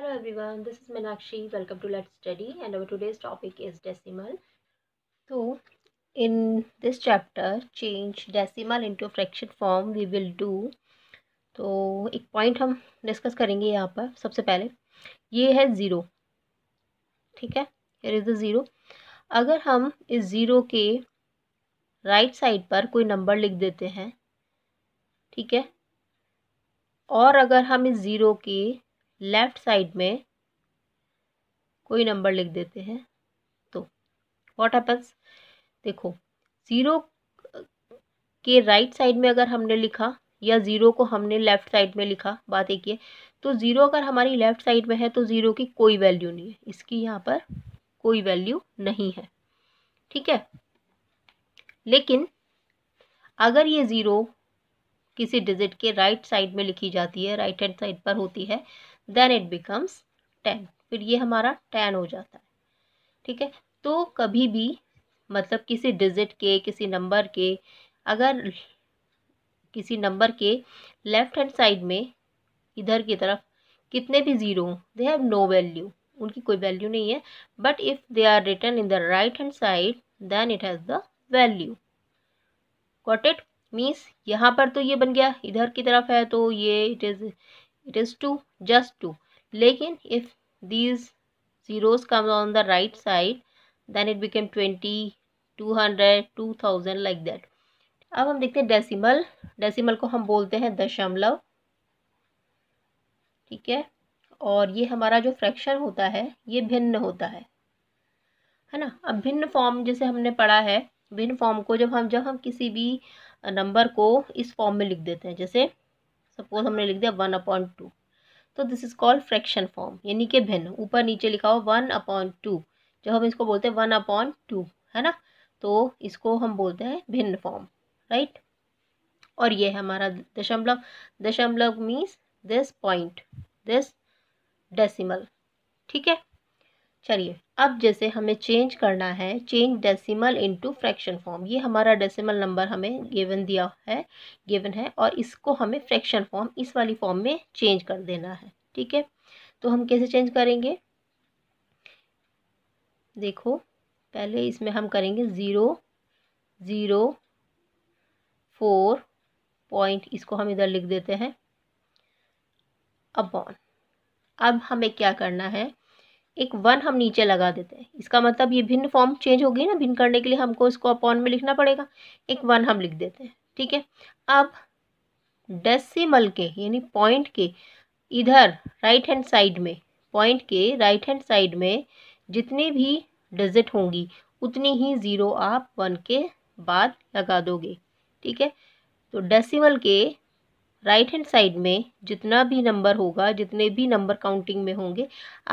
Hello everyone, this is Minakshi. Welcome to Let's Study and our today's topic is decimal. So in this chapter change decimal into fraction form we will do तो एक point हम discuss करेंगे यहाँ पर सबसे पहले ये है ज़ीरो ठीक है हेयर इज़ द ज़ीरो अगर हम इस ज़ीरो के राइट साइड पर कोई नंबर लिख देते हैं ठीक है और अगर हम इस ज़ीरो के लेफ़्ट साइड में कोई नंबर लिख देते हैं तो व्हाट हैपन्स देखो ज़ीरो के राइट साइड में अगर हमने लिखा या ज़ीरो को हमने लेफ़्ट साइड में लिखा बात एक ही है तो ज़ीरो अगर हमारी लेफ़्ट साइड में है तो ज़ीरो की कोई वैल्यू नहीं है इसकी यहाँ पर कोई वैल्यू नहीं है ठीक है लेकिन अगर ये ज़ीरो किसी डिजिट के राइट साइड में लिखी जाती है राइट हैंड साइड पर होती है देन इट बिकम्स टेन फिर ये हमारा टेन हो जाता है ठीक है तो कभी भी मतलब किसी डिजिट के किसी नंबर के अगर किसी नंबर के लेफ़्ट हैंड साइड में इधर की तरफ कितने भी ज़ीरो हों दे हैव नो वैल्यू उनकी कोई वैल्यू नहीं है but if they are return in the right hand side then it has the value got it means यहाँ पर तो ये बन गया इधर की तरफ है तो ये it is it is two just 2 lekin if these zeros come on the right side then it became 20 200 2000 like that अब हम देखते हैं डेसिमल डेसिमल को हम बोलते हैं दशमलव ठीक है और ये हमारा जो फ्रैक्शन होता है ये भिन्न होता है है ना अब भिन्न फॉर्म जैसे हमने पढ़ा है भिन्न फॉर्म को जब हम जब हम किसी भी नंबर को इस फॉर्म में लिख देते हैं जैसे सपोज हमने लिख दिया वन अपॉइंट टू तो this is called fraction form यानी कि भिन्न ऊपर नीचे लिखा हो वन अपॉइंट टू जब हम इसको बोलते हैं वन अपॉइंट टू है ना तो इसको हम बोलते हैं भिन्न फॉर्म राइट और ये है हमारा दशमलव दशमलव means this point this decimal ठीक है चलिए अब जैसे हमें चेंज करना है change decimal into fraction form ये हमारा डेसिमल नंबर हमें गिवन दिया है गिवन है और इसको हमें फ्रैक्शन फॉर्म इस वाली फॉर्म में चेंज कर देना है ठीक है तो हम कैसे चेंज करेंगे देखो पहले इसमें हम करेंगे ज़ीरो ज़ीरो फोर पॉइंट इसको हम इधर लिख देते हैं अपॉन अब हमें क्या करना है एक वन हम नीचे लगा देते हैं इसका मतलब ये भिन्न फॉर्म चेंज हो गई ना भिन्न करने के लिए हमको इसको अपॉन में लिखना पड़ेगा एक वन हम लिख देते हैं ठीक है अब डेसिमल के यानी पॉइंट के इधर राइट हैंड साइड में पॉइंट के राइट हैंड साइड में जितने भी डिजिट होंगी उतनी ही ज़ीरो आप वन के बाद लगा दोगे ठीक है तो डेसिमल के राइट हैंड साइड में जितना भी नंबर होगा जितने भी नंबर काउंटिंग में होंगे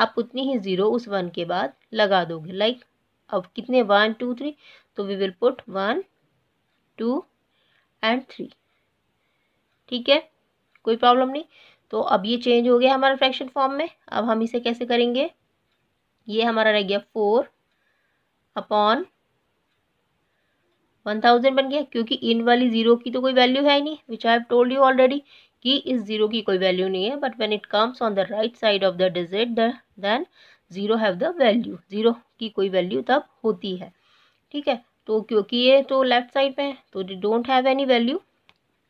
आप उतनी ही ज़ीरो उस वन के बाद लगा दोगे लाइक अब कितने वन टू थ्री तो we will put one two and three ठीक है कोई प्रॉब्लम नहीं तो अब ये चेंज हो गया हमारा फ्रैक्शन फॉर्म में अब हम इसे कैसे करेंगे ये हमारा रह गया फोर अपॉन वन थाउजेंड बन गया क्योंकि इन वाली जीरो की तो कोई वैल्यू है ही नहीं which I have told you already कि इस जीरो की कोई वैल्यू नहीं है but when it comes on the right side of the digit then zero have the value zero की कोई वैल्यू तब होती है ठीक है तो क्योंकि ये तो लेफ्ट साइड पे है तो they don't have any value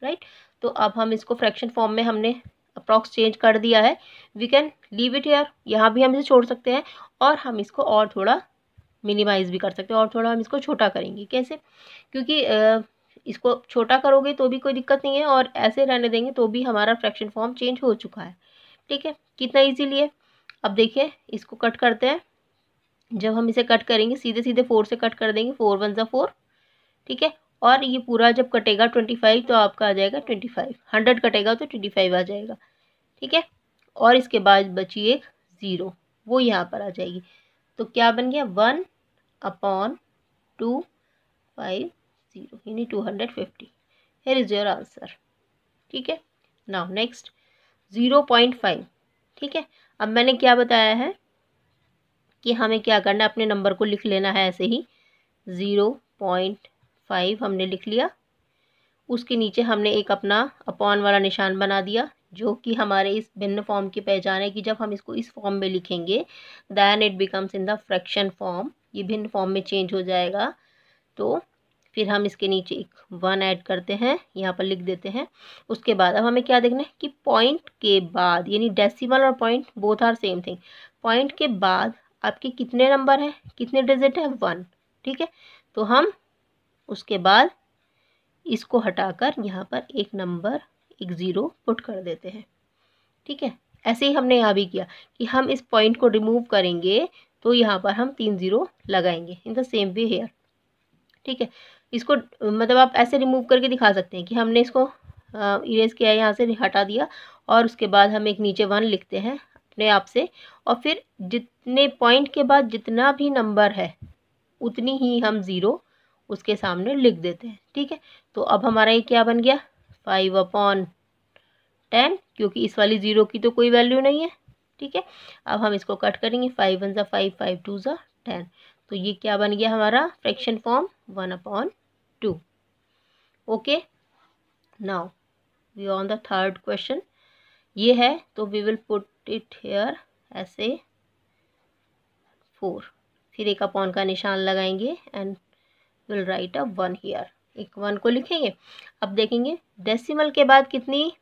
right तो अब हम इसको फ्रैक्शन फॉर्म में हमने अप्रॉक्स चेंज कर दिया है we can leave it here यहाँ भी हम इसे छोड़ सकते हैं और हम इसको और थोड़ा मिनिमाइज़ भी कर सकते हो और थोड़ा हम इसको छोटा करेंगे कैसे क्योंकि इसको छोटा करोगे तो भी कोई दिक्कत नहीं है और ऐसे रहने देंगे तो भी हमारा फ्रैक्शन फॉर्म चेंज हो चुका है ठीक है कितना ईजीली है अब देखिए इसको कट करते हैं जब हम इसे कट करेंगे सीधे सीधे फोर से कट कर देंगे फोर वन ज़ा फोर ठीक है और ये पूरा जब कटेगा ट्वेंटी फाइव तो आपका आ जाएगा ट्वेंटी फाइव हंड्रेड कटेगा तो ट्वेंटी फाइव आ जाएगा ठीक है और इसके बाद बची एक ज़ीरो वो यहाँ पर आ जाएगी तो क्या बन गया वन upon जीरो यानी 250 here is your answer ठीक है now next फाइव ठीक है अब मैंने क्या बताया है कि हमें क्या करना है अपने नंबर को लिख लेना है ऐसे ही ज़ीरो पॉइंट फाइव हमने लिख लिया उसके नीचे हमने एक अपना अपॉन वाला निशान बना दिया जो कि हमारे इस भिन्न फॉर्म की पहचान है कि जब हम इसको इस फॉर्म में लिखेंगे then it becomes in the fraction form ये भिन्न फॉर्म में चेंज हो जाएगा तो फिर हम इसके नीचे एक वन ऐड करते हैं यहाँ पर लिख देते हैं उसके बाद अब हमें क्या देखना है कि पॉइंट के बाद यानी डेसिमल और point both are same thing point के बाद आपके कितने नंबर हैं कितने डिजिट हैं वन ठीक है तो हम उसके बाद इसको हटाकर यहाँ पर एक नंबर एक ज़ीरो पुट कर देते हैं ठीक है ऐसे ही हमने यहाँ भी किया कि हम इस पॉइंट को रिमूव करेंगे तो यहाँ पर हम तीन ज़ीरो लगाएंगे in the same way here ठीक है इसको मतलब आप ऐसे रिमूव करके दिखा सकते हैं कि हमने इसको इरेज किया है यहाँ से हटा दिया और उसके बाद हम एक नीचे वन लिखते हैं अपने आप से और फिर जितने पॉइंट के बाद जितना भी नंबर है उतनी ही हम ज़ीरो उसके सामने लिख देते हैं ठीक है तो अब हमारा ये क्या बन गया फाइव अपॉन टेन क्योंकि इस वाली ज़ीरो की तो कोई वैल्यू नहीं है ठीक है अब हम इसको कट करेंगे फाइव वन ज़ा फाइव फाइव टू ज़ा टेन तो ये क्या बन गया हमारा fraction form one upon two okay now we on the third question ये है तो we will put it here ऐसे फोर फिर एक अपॉन का निशान लगाएंगे and will write a one here एक वन को लिखेंगे अब देखेंगे डेसिमल के बाद कितनी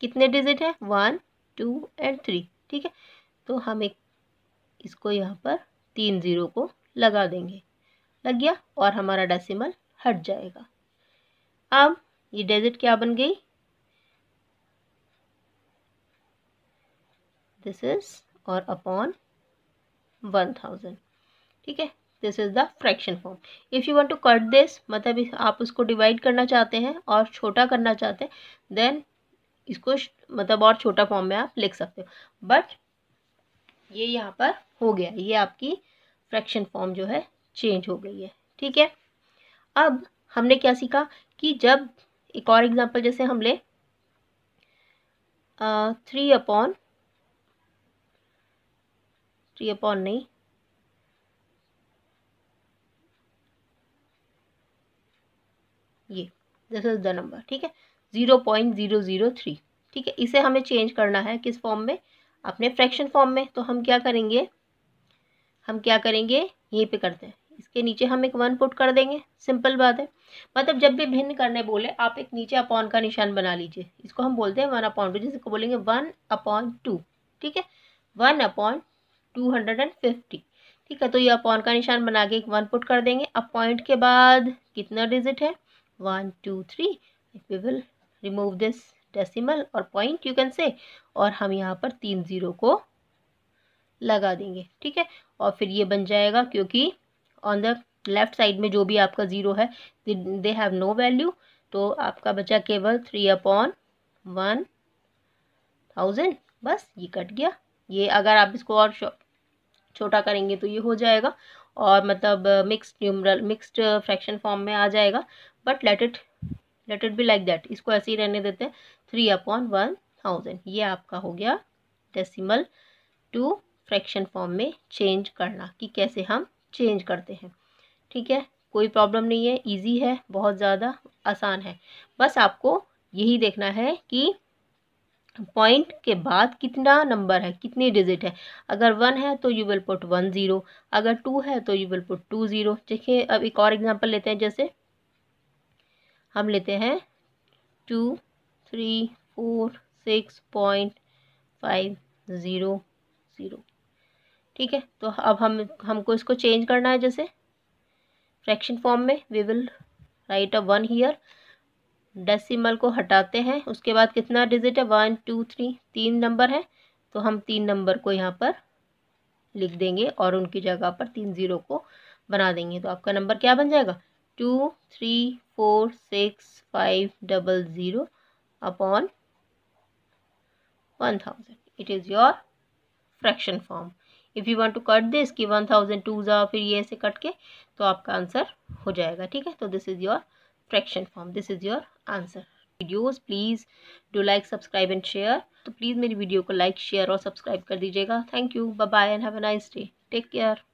कितने डिजिट है वन टू एंड थ्री ठीक है तो हम एक इसको यहाँ पर तीन ज़ीरो को लगा देंगे लग गया और हमारा डेसिमल हट जाएगा अब ये डेजिट क्या बन गई दिस इज और अपॉन वन थाउजेंड ठीक है this is the fraction form if you want to cut this मतलब आप उसको डिवाइड करना चाहते हैं और छोटा करना चाहते हैं देन इसको मतलब और छोटा फॉर्म में आप लिख सकते हो बट ये यहाँ पर हो गया ये आपकी फ्रैक्शन फॉर्म जो है चेंज हो गई है ठीक है अब हमने क्या सीखा कि जब एक और एग्जांपल जैसे हम ले थ्री अपॉन थ्री अपॉन नहीं ये दिस इज द नंबर ठीक है zero point zero zero three ठीक है इसे हमें चेंज करना है किस फॉर्म में अपने फ्रैक्शन फॉर्म में तो हम क्या करेंगे हम क्या करेंगे यहीं पे करते हैं इसके नीचे हम एक वन पुट कर देंगे सिंपल बात है मतलब जब भी भिन्न करने बोले आप एक नीचे अपॉन का निशान बना लीजिए इसको हम बोलते हैं वन अपॉन टू जिसको बोलेंगे वन अपॉन टू ठीक है one upon two hundred and fifty ठीक है तो ये अपॉन का निशान बना के एक वन पुट कर देंगे अब पॉइंट के बाद कितना डिजिट है one two three we will remove this decimal और पॉइंट यू कैन से और हम यहाँ पर तीन ज़ीरो को लगा देंगे ठीक है और फिर ये बन जाएगा क्योंकि ऑन द लेफ़्ट साइड में जो भी आपका ज़ीरो है दे हैव नो वैल्यू तो आपका बचा केवल थ्री अपॉन वन थाउजेंड बस ये कट गया ये अगर आप इसको और छोटा करेंगे तो ये हो जाएगा और मतलब mixed numeral mixed fraction form में आ जाएगा but let it let it be like that इसको ऐसे ही रहने देते हैं थ्री अपॉन वन थाउजेंड ये आपका हो गया डेसिमल टू फ्रैक्शन फॉर्म में चेंज करना कि कैसे हम चेंज करते हैं ठीक है कोई प्रॉब्लम नहीं है इजी है बहुत ज़्यादा आसान है बस आपको यही देखना है कि पॉइंट के बाद कितना नंबर है कितनी डिजिट है अगर वन है तो you will put one zero अगर टू है तो you will put two zero देखिए अब एक और एग्जांपल लेते हैं जैसे हम लेते हैं two three four six point five zero zero ठीक है तो अब हम हमको इसको चेंज करना है जैसे फ्रैक्शन फॉर्म में we will write a one here decimal को हटाते हैं उसके बाद कितना डिजिट है वन टू थ्री तीन नंबर है तो हम तीन नंबर को यहाँ पर लिख देंगे और उनकी जगह पर तीन ज़ीरो को बना देंगे तो आपका नंबर क्या बन जाएगा two three four six five double zero upon one thousand it is your fraction form if you want to cut this कि वन थाउजेंड टू ज़ा फिर ये ऐसे कट के तो आपका आंसर हो जाएगा ठीक है तो this is your fraction form this is your answer videos please do like subscribe and share तो प्लीज़ मेरी वीडियो को लाइक शेयर और सब्सक्राइब कर दीजिएगा thank you bye bye and have a nice day take care